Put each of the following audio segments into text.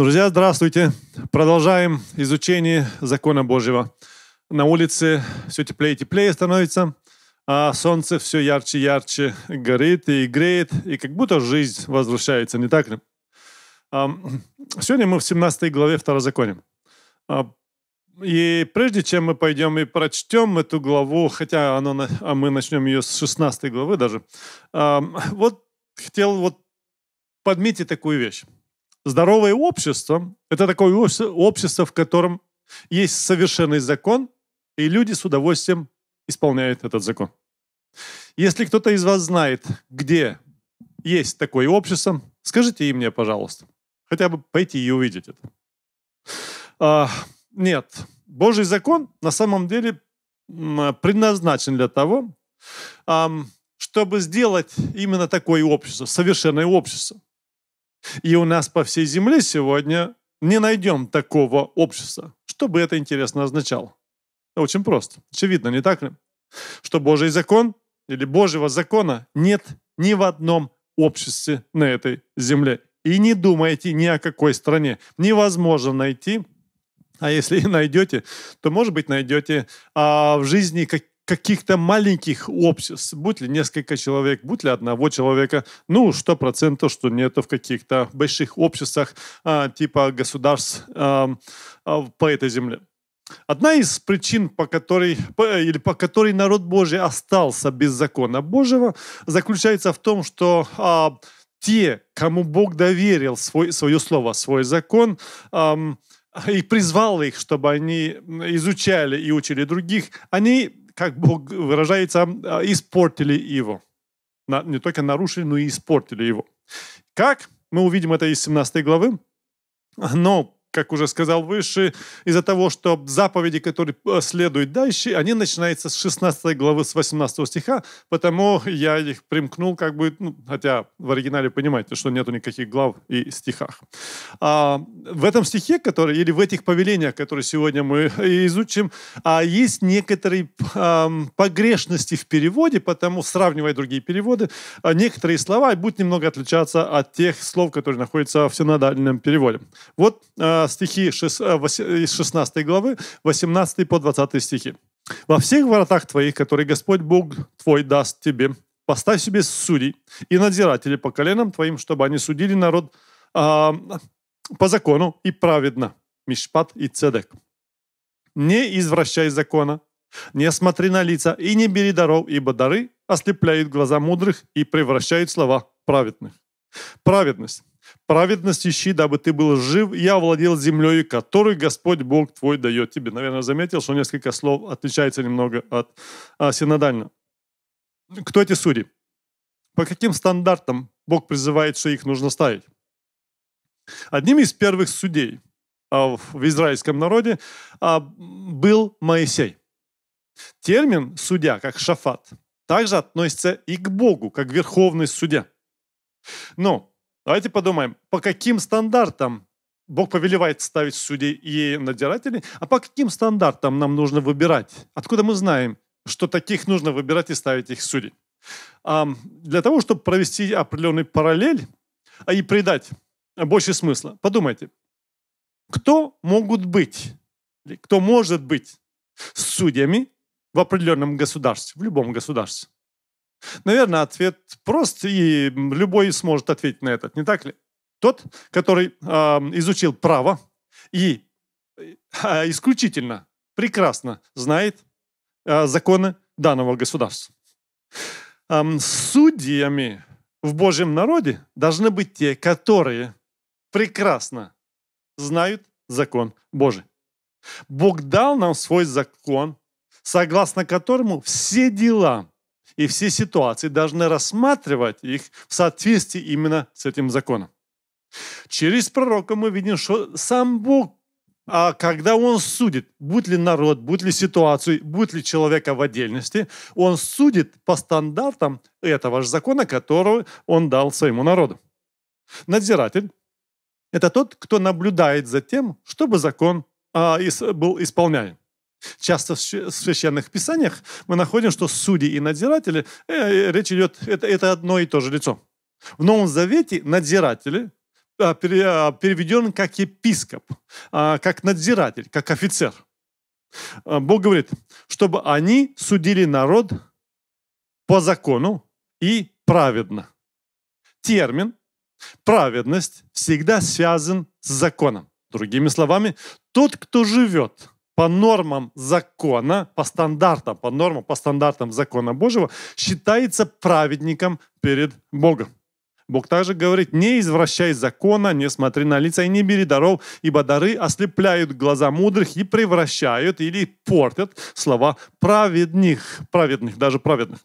Друзья, здравствуйте. Продолжаем изучение закона Божьего. На улице все теплее и теплее становится, а солнце все ярче и ярче горит и греет, и как будто жизнь возвращается, не так ли? Сегодня мы в 17 главе Второзакония. А, и прежде чем мы пойдем и прочтем эту главу, хотя она, а мы начнем ее с 16 главы даже, вот хотел вот подметить такую вещь. Здоровое общество – это такое общество, в котором есть совершенный закон, и люди с удовольствием исполняют этот закон. Если кто-то из вас знает, где есть такое общество, скажите и мне, пожалуйста. Хотя бы пойти и увидеть это. А, нет, Божий закон на самом деле предназначен для того, чтобы сделать именно такое общество, совершенное общество. И у нас по всей земле сегодня не найдем такого общества. Что бы это, интересно, означало? Очень просто. Очевидно, не так ли? Что Божий закон или Божьего закона нет ни в одном обществе на этой земле. И не думайте ни о какой стране. Невозможно найти а если и найдете, то, может быть, найдете а, в жизни как, каких-то маленьких обществ, будь ли несколько человек, будь ли одного человека, ну, что процентов, что нету в каких-то больших обществах а, типа государств а, а, по этой земле. Одна из причин, по которой, по, или по которой народ Божий остался без закона Божьего, заключается в том, что а, те, кому Бог доверил свой, свое слово, свой закон, а, и призвал их, чтобы они изучали и учили других, они как Бог выражается, а, испортили его. Не только нарушили, но и испортили его. Как? Мы увидим это из 17 главы. Но как уже сказал выше, из-за того, что заповеди, которые э, следуют дальше, они начинаются с 16 главы, с 18 стиха, потому я их примкнул, как бы, ну, хотя в оригинале понимаете, что нету никаких глав и стихах. А, в этом стихе, который, или в этих повелениях, которые сегодня мы э, изучим, а, есть некоторые а, погрешности в переводе, потому, сравнивая другие переводы, а, некоторые слова будут немного отличаться от тех слов, которые находятся в синодальном переводе. Вот а, стихи э, из 16 главы, 18 по 20 стихи. «Во всех воротах твоих, которые Господь Бог твой даст тебе, поставь себе судей и надзирателей по коленам твоим, чтобы они судили народ э, по закону и праведно, мишпат и цедек. Не извращай закона, не смотри на лица и не бери даров, ибо дары ослепляют глаза мудрых и превращают слова праведных. Праведность праведность ищи, дабы ты был жив, Я владел землей, которую Господь Бог твой дает тебе». Наверное, заметил, что несколько слов отличается немного от а, синодально. Кто эти судьи? По каким стандартам Бог призывает, что их нужно ставить? Одним из первых судей а, в израильском народе а, был Моисей. Термин «судья», как «шафат», также относится и к Богу, как верховный судья. Но Давайте подумаем, по каким стандартам Бог повелевает ставить судей и надзирателей, а по каким стандартам нам нужно выбирать? Откуда мы знаем, что таких нужно выбирать и ставить их судей? Для того, чтобы провести определенный параллель а, и придать больше смысла, подумайте, кто могут быть, кто может быть судьями в определенном государстве, в любом государстве? Наверное, ответ прост, и любой сможет ответить на этот, не так ли? Тот, который э, изучил право и э, исключительно, прекрасно знает э, законы данного государства. Э, судьями в Божьем народе должны быть те, которые прекрасно знают закон Божий. Бог дал нам свой закон, согласно которому все дела и все ситуации должны рассматривать их в соответствии именно с этим законом. Через пророка мы видим, что сам Бог, а когда Он судит, будь ли народ, будь ли ситуацию, будь ли человека в отдельности, Он судит по стандартам этого же закона, который Он дал своему народу. Надзиратель – это тот, кто наблюдает за тем, чтобы закон а, был исполняем. Часто в священных писаниях мы находим, что судьи и надзиратели, э, э речь идет, это, это одно и то же лицо. В Новом Завете надзиратели а, а, переведен как епископ, а, как надзиратель, как офицер. Бог говорит, чтобы они судили народ по закону и праведно. Термин праведность всегда связан с законом. Другими словами, тот, кто живет – по нормам закона, по стандартам, по нормам, по стандартам закона Божьего, считается праведником перед Богом. Бог также говорит, не извращай закона, не смотри на лица и не бери даров, ибо дары ослепляют глаза мудрых и превращают или портят слова праведных, праведных, даже праведных.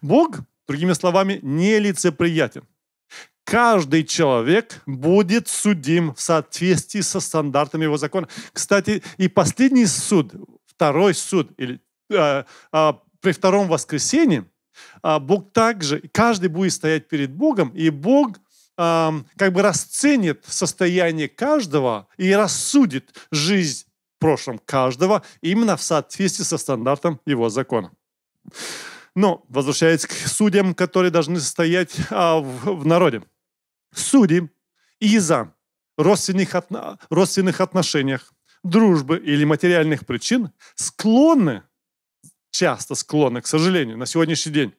Бог, другими словами, не лицеприятен каждый человек будет судим в соответствии со стандартами его закона. Кстати, и последний суд, второй суд, или э, э, при втором воскресенье, э, Бог также, каждый будет стоять перед Богом, и Бог э, как бы расценит состояние каждого и рассудит жизнь в прошлом каждого именно в соответствии со стандартом его закона. Но возвращаясь к судьям, которые должны стоять а, в, в народе судей из-за родственных, отно... родственных отношениях, дружбы или материальных причин склонны, часто склонны, к сожалению, на сегодняшний день,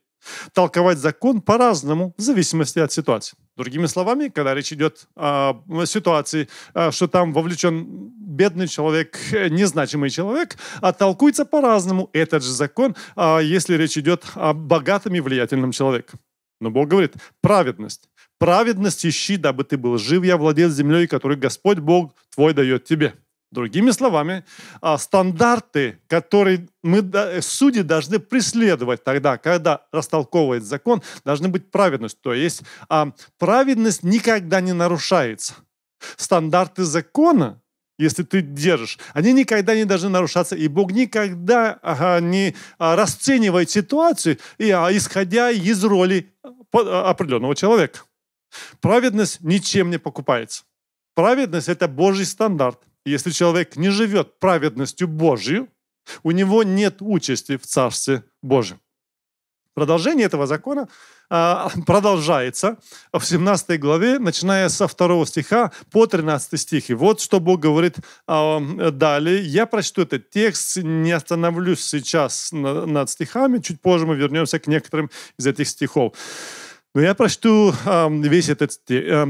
толковать закон по-разному в зависимости от ситуации. Другими словами, когда речь идет о ситуации, э, что там вовлечен бедный человек, э, незначимый человек, а толкуется по-разному этот же закон, а если речь идет о богатом и влиятельном человеке. Но Бог говорит, праведность праведность ищи, дабы ты был жив, я владел землей, которую Господь Бог твой дает тебе». Другими словами, а, стандарты, которые мы, судьи должны преследовать тогда, когда растолковывает закон, должны быть праведность. То есть а, праведность никогда не нарушается. Стандарты закона, если ты держишь, они никогда не должны нарушаться, и Бог никогда не а, расценивает ситуацию, исходя из роли определенного человека. Праведность ничем не покупается. Праведность – это Божий стандарт. Если человек не живет праведностью Божью, у него нет участи в Царстве Божьем. Продолжение этого закона а, продолжается в 17 главе, начиная со 2 стиха по 13 стих. И вот что Бог говорит а, далее. Я прочту этот текст, не остановлюсь сейчас над стихами, чуть позже мы вернемся к некоторым из этих стихов. Но ну, я прочту весь этот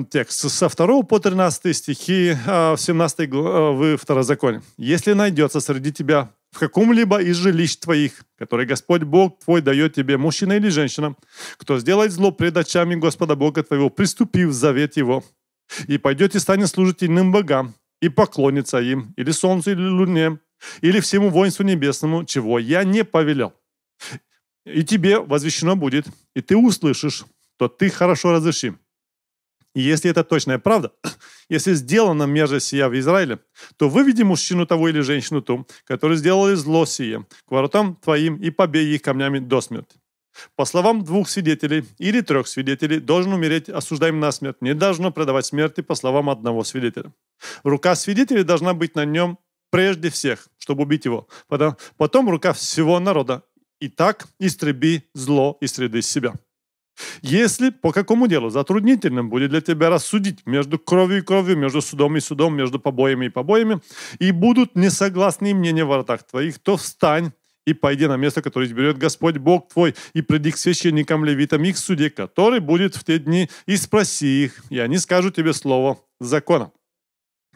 текст со 2 по 13 стихи э, в 17 главы Второзакония. «Если найдется среди тебя в каком-либо из жилищ твоих, который Господь Бог твой дает тебе, мужчина или женщина, кто сделает зло пред очами Господа Бога твоего, приступив завет его, и пойдет и станет служить иным богам, и поклонится им, или солнцу, или луне, или всему воинству небесному, чего я не повелел. И тебе возвещено будет, и ты услышишь, то ты хорошо разрешим. И если это точная правда, если сделана межа сия в Израиле, то выведи мужчину того или женщину ту, которые сделали зло сие, к воротам твоим и побей их камнями до смерти. По словам двух свидетелей или трех свидетелей, должен умереть осуждаем на смерть. Не должно продавать смерти по словам одного свидетеля. Рука свидетеля должна быть на нем прежде всех, чтобы убить его. Потом, потом рука всего народа. И так истреби зло из среды себя. Если по какому делу затруднительным будет для тебя рассудить между кровью и кровью, между судом и судом, между побоями и побоями, и будут несогласные мнения в воротах твоих, то встань и пойди на место, которое изберет Господь Бог твой, и приди к священникам левитам их суде, который будет в те дни, и спроси их, и они скажут тебе слово закона.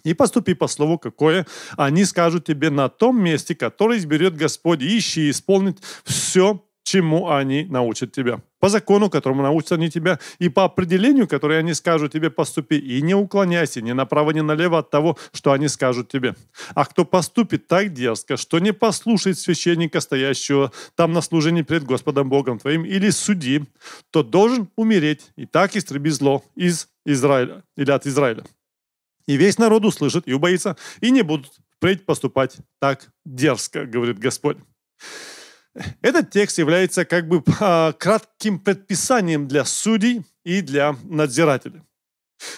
И поступи по слову какое, они скажут тебе на том месте, которое изберет Господь, ищи и ищи все, чему они научат тебя. По закону, которому научат они тебя, и по определению, которое они скажут тебе, поступи, и не уклоняйся ни направо, ни налево от того, что они скажут тебе. А кто поступит так дерзко, что не послушает священника, стоящего там на служении пред Господом Богом твоим, или суди, то должен умереть, и так истреби зло из Израиля, или от Израиля. И весь народ услышит и убоится, и не будут впредь поступать так дерзко, говорит Господь. Этот текст является как бы а, кратким предписанием для судей и для надзирателей.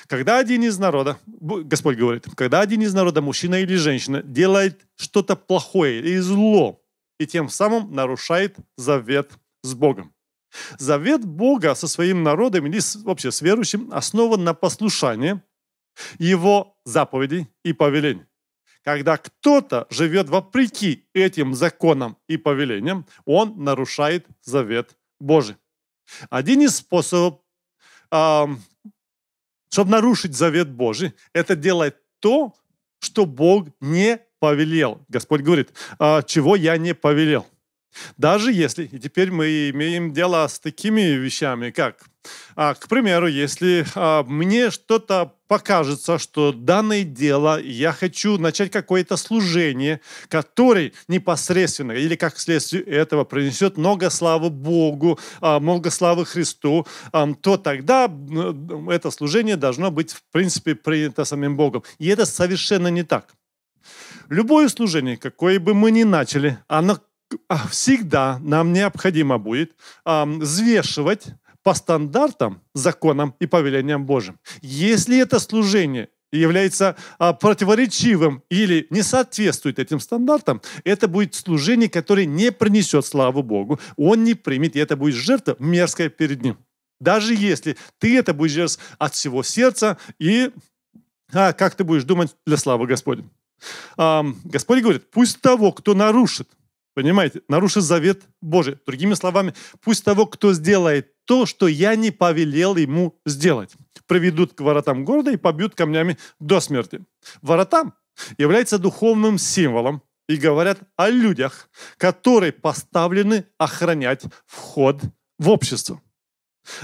Когда один из народа, Господь говорит, когда один из народа, мужчина или женщина, делает что-то плохое и зло, и тем самым нарушает завет с Богом. Завет Бога со своим народом или вообще с верующим основан на послушании его заповедей и повелений. Когда кто-то живет вопреки этим законам и повелениям, он нарушает завет Божий. Один из способов, чтобы нарушить завет Божий, это делать то, что Бог не повелел. Господь говорит, «А, чего я не повелел. Даже если, и теперь мы имеем дело с такими вещами, как, а, к примеру, если а, мне что-то покажется, что данное дело, я хочу начать какое-то служение, которое непосредственно или как следствие этого принесет много славы Богу, а, много славы Христу, а, то тогда это служение должно быть, в принципе, принято самим Богом. И это совершенно не так. Любое служение, какое бы мы ни начали, оно а, всегда нам необходимо будет э, взвешивать по стандартам, законам и повелениям Божьим. Если это служение является а, противоречивым или не соответствует этим стандартам, это будет служение, которое не принесет славу Богу. Он не примет, и это будет жертва мерзкая перед Ним. Даже если ты это будешь делать от всего сердца и а, как ты будешь думать для славы Господня. А, Господь говорит, пусть того, кто нарушит Понимаете? Нарушит завет Божий. Другими словами, пусть того, кто сделает то, что я не повелел ему сделать, приведут к воротам города и побьют камнями до смерти. Воротам является духовным символом и говорят о людях, которые поставлены охранять вход в общество.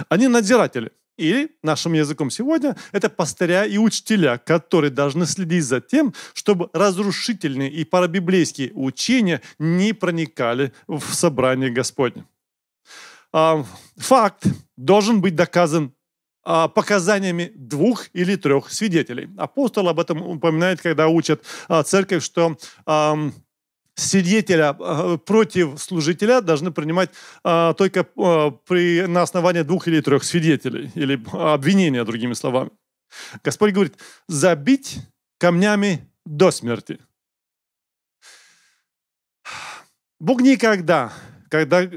Они надзиратели. Или, нашим языком сегодня, это пастыря и учителя, которые должны следить за тем, чтобы разрушительные и парабиблейские учения не проникали в собрание Господне. А, факт должен быть доказан а, показаниями двух или трех свидетелей. Апостол об этом упоминает, когда учат а, церковь, что свидетеля э, против служителя должны принимать э, только э, при, на основании двух или трех свидетелей, или обвинения, другими словами. Господь говорит, забить камнями до смерти. Бог никогда, когда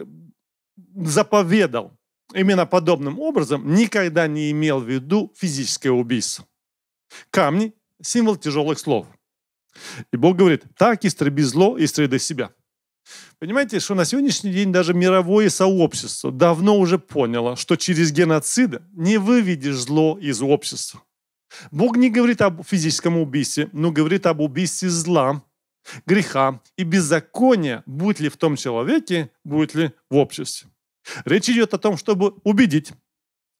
заповедал именно подобным образом, никогда не имел в виду физическое убийство. Камни – символ тяжелых слов – и Бог говорит, так истреби зло и среды себя. Понимаете, что на сегодняшний день даже мировое сообщество давно уже поняло, что через геноциды не выведешь зло из общества. Бог не говорит об физическом убийстве, но говорит об убийстве зла, греха и беззакония, будет ли в том человеке, будет ли в обществе. Речь идет о том, чтобы убедить,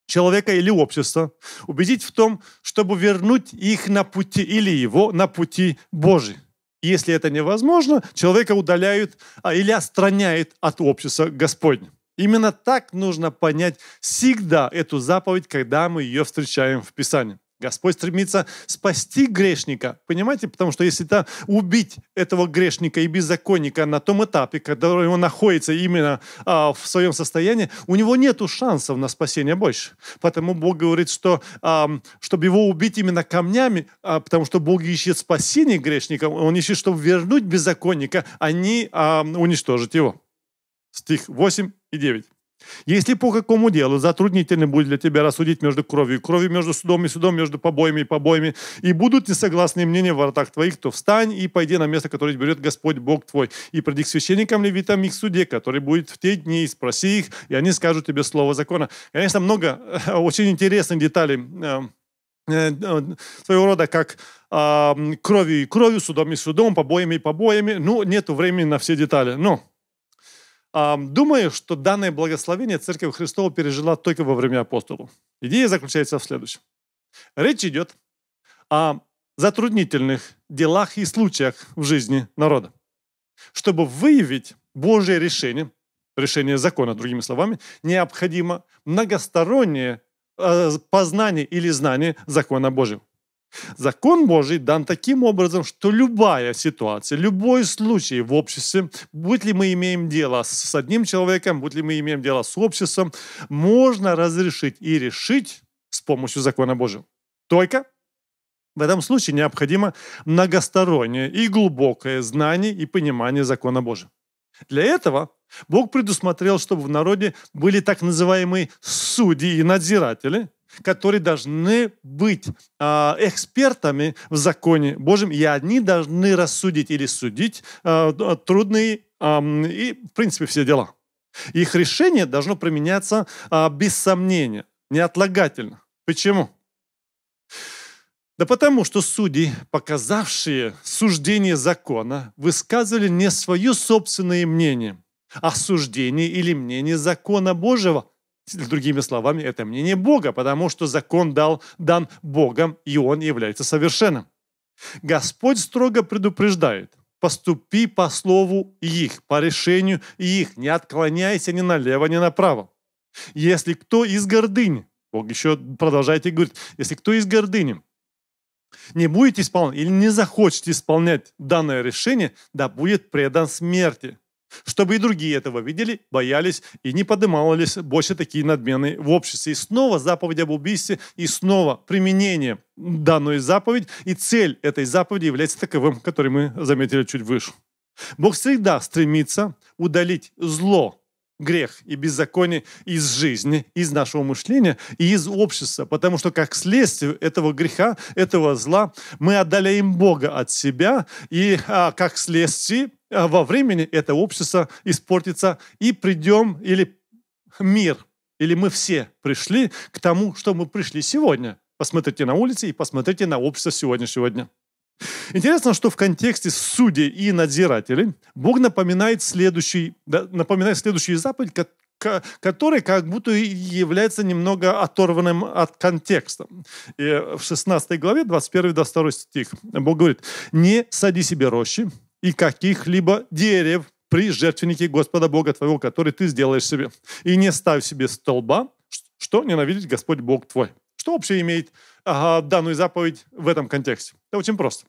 человека или общества, убедить в том, чтобы вернуть их на пути или его на пути Божий. Если это невозможно, человека удаляют а, или отстраняют от общества Господня. Именно так нужно понять всегда эту заповедь, когда мы ее встречаем в Писании. Господь стремится спасти грешника, понимаете? Потому что если то убить этого грешника и беззаконника на том этапе, когда он находится именно а, в своем состоянии, у него нет шансов на спасение больше. Поэтому Бог говорит, что а, чтобы его убить именно камнями, а, потому что Бог ищет спасение грешника, он ищет, чтобы вернуть беззаконника, а не а, уничтожить его. Стих 8 и 9. Если по какому делу затруднительно будет для тебя рассудить между кровью и кровью, между судом и судом, между побоями и побоями, и будут несогласные мнения в воротах твоих, то встань и пойди на место, которое берет Господь Бог твой, и приди к священникам левитам и суде, который будет в те дни, и спроси их, и они скажут тебе слово закона. Конечно, много э, очень интересных деталей э, э, своего рода как а, кровью и кровью, судом и судом, побоями и побоями. Ну, нету времени на все детали. Но Думаю, что данное благословение Церковь Христова пережила только во время апостолов. Идея заключается в следующем. Речь идет о затруднительных делах и случаях в жизни народа. Чтобы выявить Божье решение, решение закона, другими словами, необходимо многостороннее э, познание или знание закона Божьего. Закон Божий дан таким образом, что любая ситуация, любой случай в обществе, будь ли мы имеем дело с одним человеком, будь ли мы имеем дело с обществом, можно разрешить и решить с помощью закона Божьего. Только в этом случае необходимо многостороннее и глубокое знание и понимание закона Божьего. Для этого Бог предусмотрел, чтобы в народе были так называемые судьи и надзиратели, которые должны быть э, экспертами в законе Божьем, и они должны рассудить или судить э, трудные э, и, в принципе, все дела. Их решение должно применяться э, без сомнения, неотлагательно. Почему? Да потому что судьи, показавшие суждение закона, высказывали не свое собственное мнение, а суждение или мнение закона Божьего – Другими словами, это мнение Бога, потому что закон дал, дан Богом, и он является совершенным. Господь строго предупреждает, поступи по слову их, по решению их, не отклоняйся ни налево, ни направо. Если кто из гордыни, Бог еще продолжает и говорит, если кто из гордыни не будет исполнять или не захочет исполнять данное решение, да будет предан смерти чтобы и другие этого видели, боялись и не поднимались больше такие надмены в обществе. И снова заповедь об убийстве, и снова применение данной заповеди и цель этой заповеди является таковым, который мы заметили чуть выше. Бог всегда стремится удалить зло грех и беззаконие из жизни, из нашего мышления и из общества, потому что как следствие этого греха, этого зла, мы отдаляем Бога от себя, и а, как следствие а, во времени это общество испортится, и придем, или мир, или мы все пришли к тому, что мы пришли сегодня. Посмотрите на улицы и посмотрите на общество сегодняшнего дня. Интересно, что в контексте судей и надзирателей Бог напоминает следующий, напоминает следующий заповедь, который как будто является немного оторванным от контекста. И в 16 главе, 21 до 2 стих, Бог говорит, «Не сади себе рощи и каких-либо дерев при жертвеннике Господа Бога твоего, который ты сделаешь себе, и не ставь себе столба, что ненавидит Господь Бог твой». Что вообще имеет ага, данную заповедь в этом контексте? Это очень просто.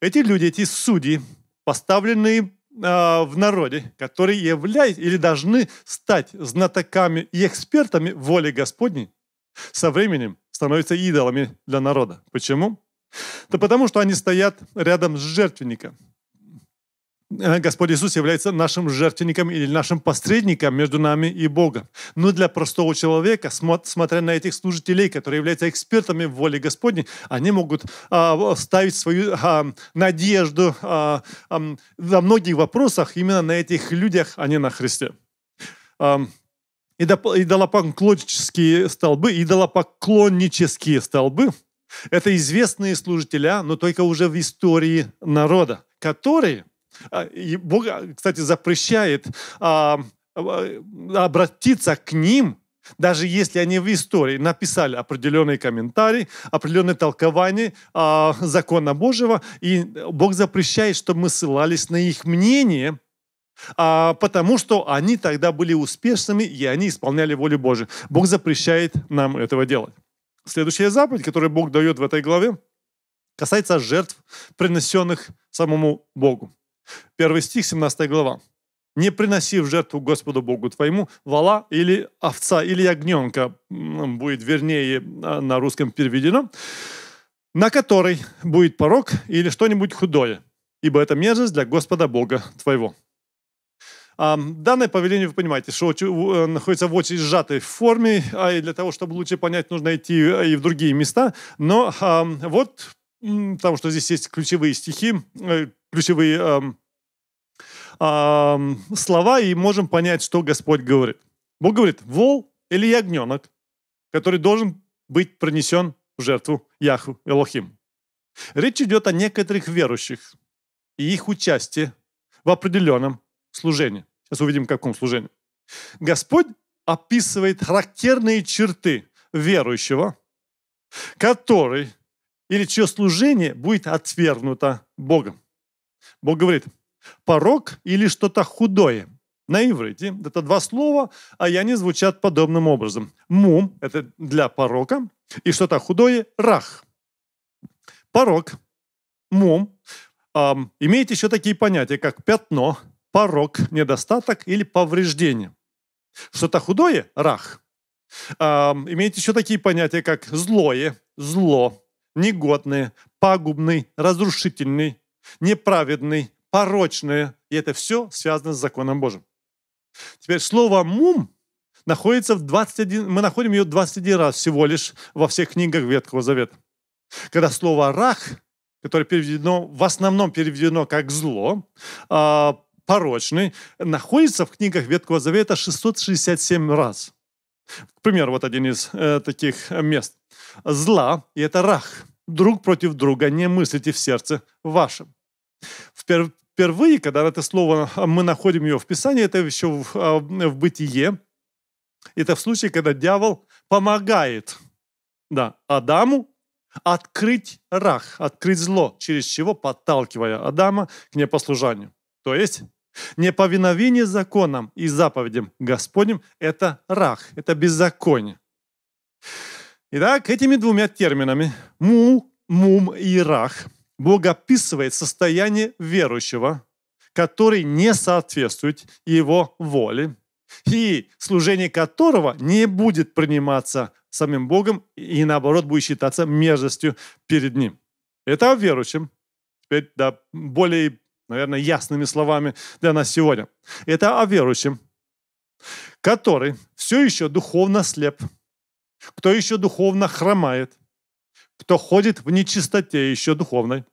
Эти люди, эти судьи, поставленные а, в народе, которые являются или должны стать знатоками и экспертами воли Господней, со временем становятся идолами для народа. Почему? Да потому что они стоят рядом с жертвенником. Э, Господь Иисус является нашим жертвенником или нашим посредником между нами и Богом. Но для простого человека, смотря на этих служителей, которые являются экспертами в воле Господней, они могут а, ставить свою а, надежду а, а, во многих вопросах именно на этих людях, а не на Христе. А, идолопоклоннические столбы, идолопоклоннические столбы – это известные служители, но только уже в истории народа, которые – а, и Бог, а, кстати, запрещает а, обратиться к ним, даже если они в истории написали определенный комментарий, определенные толкования закона Божьего, и Бог запрещает, чтобы мы ссылались на их мнение, потому что они тогда были успешными, и они исполняли волю Божию. Бог запрещает нам этого делать. Следующая заповедь, которую Бог дает в этой главе, касается жертв, принесенных самому Богу. Первый стих, 17 глава. «Не приноси в жертву Господу Богу твоему вала или овца, или ягненка», будет вернее а, на русском переведено, «на которой будет порог или что-нибудь худое, ибо это мерзость для Господа Бога твоего». Данное повеление, вы понимаете, что э, находится в очень сжатой форме, а и для того, чтобы лучше понять, нужно идти э, и в другие места. Но вот потому что здесь есть ключевые стихи, э, ключевые эм, эм, слова, и можем понять, что Господь говорит. Бог говорит, вол или ягненок, который должен быть принесен в жертву Яху Элохим. Речь идет о некоторых верующих и их участии в определенном служении. Сейчас увидим, в каком служении. Господь описывает характерные черты верующего, который или чье служение будет отвергнуто Богом. Бог говорит, порок или что-то худое. На иврите это два слова, а я не звучат подобным образом. Мум – это для порока, и что-то худое – рах. Порок, мум эм, имеет еще такие понятия, как пятно, порок недостаток или повреждение. Что-то худое – рах. Эм, имеет еще такие понятия, как злое, зло, негодные, пагубный, разрушительный, неправедный, порочные. И это все связано с законом Божьим. Теперь слово «мум» находится в 21, мы находим ее 21 раз всего лишь во всех книгах Ветхого Завета. Когда слово «рах», которое переведено, в основном переведено как «зло», а, порочный, находится в книгах Ветхого Завета 667 раз. К примеру, вот один из э, таких э, мест. «Зла» и это «рах». «Друг против друга не мыслите в сердце вашем». впервые, когда это слово, а, мы находим ее в Писании, это еще в, а, в бытие. Это в случае, когда дьявол помогает да, Адаму открыть рах, открыть зло, через чего подталкивая Адама к непослушанию. То есть Неповиновение законам и заповедям Господним – это рах, это беззаконие. Итак, этими двумя терминами «му», «мум» и «рах» Бог описывает состояние верующего, который не соответствует его воле, и служение которого не будет приниматься самим Богом и, наоборот, будет считаться мерзостью перед Ним. Это о верующем. Теперь да, более наверное, ясными словами для нас сегодня. Это о верующем, который все еще духовно слеп, кто еще духовно хромает, кто ходит в нечистоте еще духовной,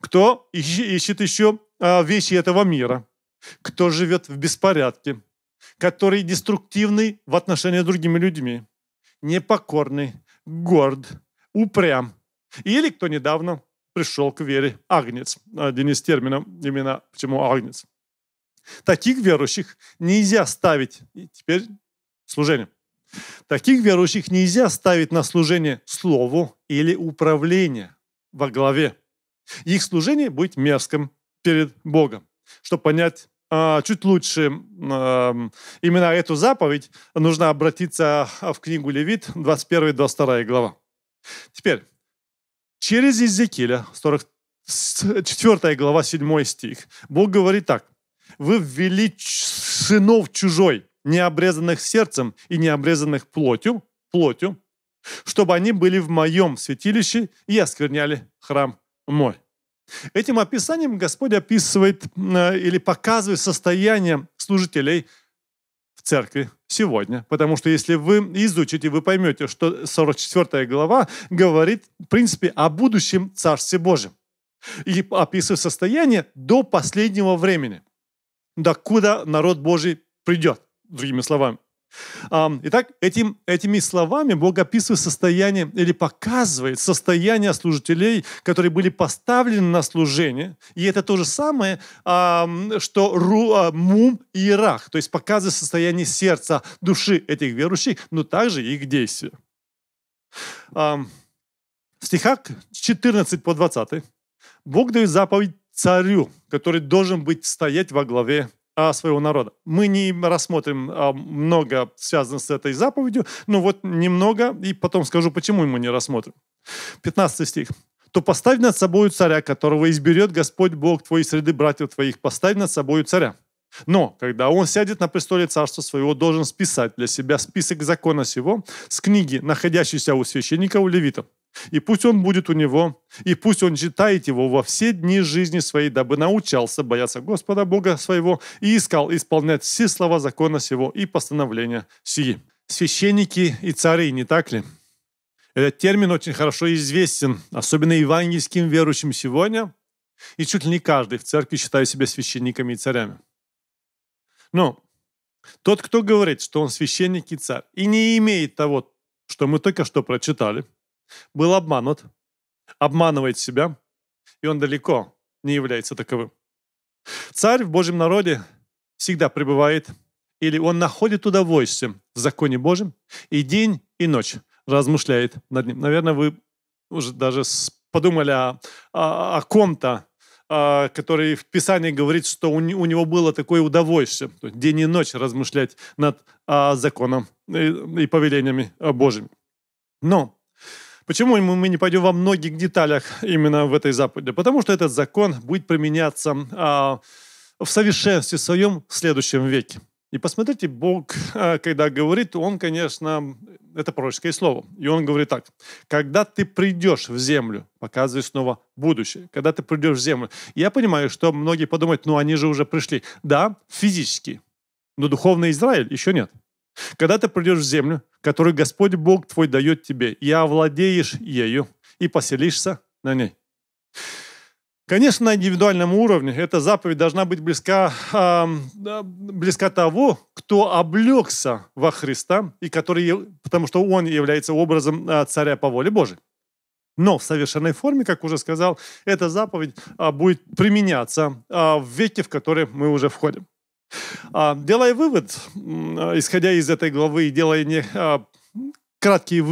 кто ищет еще а, вещи этого мира, кто живет в беспорядке, который деструктивный в отношении с другими людьми, непокорный, горд, упрям. Или кто недавно пришел к вере Агнец. Денис термином именно почему Агнец. Таких верующих нельзя ставить и теперь служение. Таких верующих нельзя ставить на служение слову или управление во главе. Их служение будет мерзким перед Богом. Чтобы понять а, чуть лучше а, именно эту заповедь, нужно обратиться в книгу Левит, 21-22 глава. Теперь, Через Иезекииля, 44 глава, 7 стих, Бог говорит так. «Вы ввели сынов чужой, необрезанных сердцем и необрезанных плотью, плотью, чтобы они были в моем святилище и оскверняли храм мой». Этим описанием Господь описывает э, или показывает состояние служителей – церкви сегодня. Потому что если вы изучите, вы поймете, что 44 глава говорит, в принципе, о будущем Царстве Божьем. И описывает состояние до последнего времени, до куда народ Божий придет, другими словами. Итак, этим, этими словами Бог описывает состояние или показывает состояние служителей, которые были поставлены на служение. И это то же самое, что а, мум и ирах, то есть показывает состояние сердца, души этих верующих, но также их действия. В стихах 14 по 20 Бог дает заповедь царю, который должен быть стоять во главе а, своего народа. Мы не рассмотрим а, много связано с этой заповедью, но вот немного, и потом скажу, почему мы не рассмотрим. 15 стих то поставь над собою царя, которого изберет Господь Бог твой среды братьев твоих, поставь над собою царя. Но, когда он сядет на престоле царства своего, должен списать для себя список закона сего с книги, находящейся у священника, у левита. И пусть он будет у него, и пусть он читает его во все дни жизни своей, дабы научался бояться Господа Бога своего и искал исполнять все слова закона сего и постановления сии. Священники и цари, не так ли? Этот термин очень хорошо известен, особенно евангельским верующим сегодня, и чуть ли не каждый в церкви считает себя священниками и царями но тот, кто говорит, что он священник и царь, и не имеет того, что мы только что прочитали, был обманут, обманывает себя, и он далеко не является таковым. Царь в Божьем народе всегда пребывает, или он находит удовольствие в законе Божьем, и день, и ночь размышляет над ним. Наверное, вы уже даже подумали о, о, о ком-то, а, который в Писании говорит, что у, него было такое удовольствие, то есть день и ночь размышлять над а, законом и, повелениями а, Божьими. Но почему мы не пойдем во многих деталях именно в этой заповеди? Потому что этот закон будет применяться в совершенстве в своем следующем веке. И посмотрите, Бог, когда говорит, он, конечно, это пророческое слово. И он говорит так. Когда ты придешь в землю, показывай снова будущее. Когда ты придешь в землю. Я понимаю, что многие подумают, ну они же уже пришли. Да, физически. Но духовный Израиль еще нет. Когда ты придешь в землю, которую Господь Бог твой дает тебе, и овладеешь ею, и поселишься на ней. Конечно, на индивидуальном уровне эта заповедь должна быть близка, э, близка того, кто облегся во Христа, и который, потому что он является образом а, царя по воле Божией. Но в совершенной форме, как уже сказал, эта заповедь а, будет применяться а, в веке, в который мы уже входим. А, делая вывод, исходя из этой главы и делая не, а, краткий,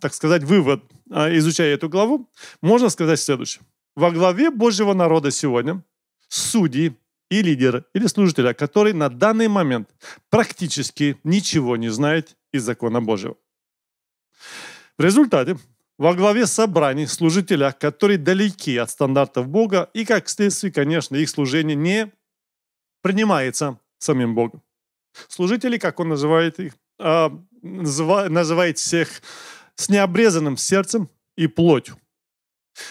так сказать, вывод, а, изучая эту главу, можно сказать следующее во главе Божьего народа сегодня судьи и лидеры или служителя, который на данный момент практически ничего не знает из закона Божьего. В результате во главе собраний служителя, которые далеки от стандартов Бога, и как следствие, конечно, их служение не принимается самим Богом. Служители, как он называет их, а, называет всех с необрезанным сердцем и плотью –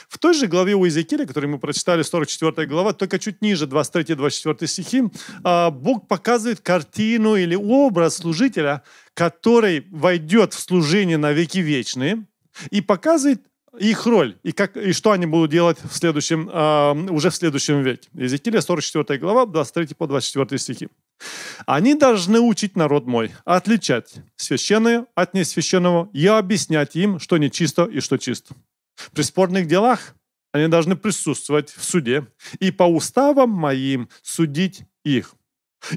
в той же главе у Иезекииля, которую мы прочитали, 44 глава, только чуть ниже, 23-24 стихи, а, Бог показывает картину или образ служителя, который войдет в служение на веки вечные, и показывает их роль и, как, и что они будут делать в следующем, а, уже в следующем веке. Иезекииля 44 глава, 23 по 24 стихи. «Они должны учить народ мой, отличать священное от несвященного и объяснять им, что нечисто и что чисто». При спорных делах они должны присутствовать в суде и по уставам моим судить их,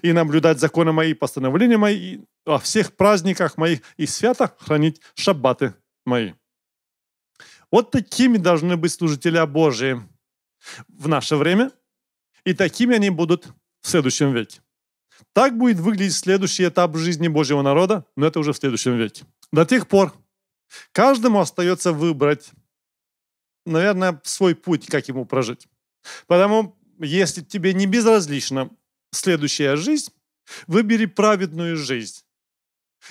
и наблюдать законы мои, постановления мои, о всех праздниках моих и святах хранить шаббаты мои. Вот такими должны быть служители Божии в наше время, и такими они будут в следующем веке. Так будет выглядеть следующий этап жизни Божьего народа, но это уже в следующем веке. До тех пор каждому остается выбрать наверное, свой путь, как ему прожить. Потому если тебе не безразлична следующая жизнь, выбери праведную жизнь.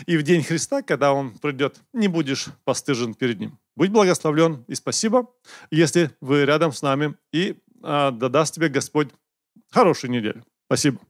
И в день Христа, когда Он придет, не будешь постыжен перед Ним. Будь благословлен и спасибо, если вы рядом с нами, и э, даст тебе Господь хорошую неделю. Спасибо.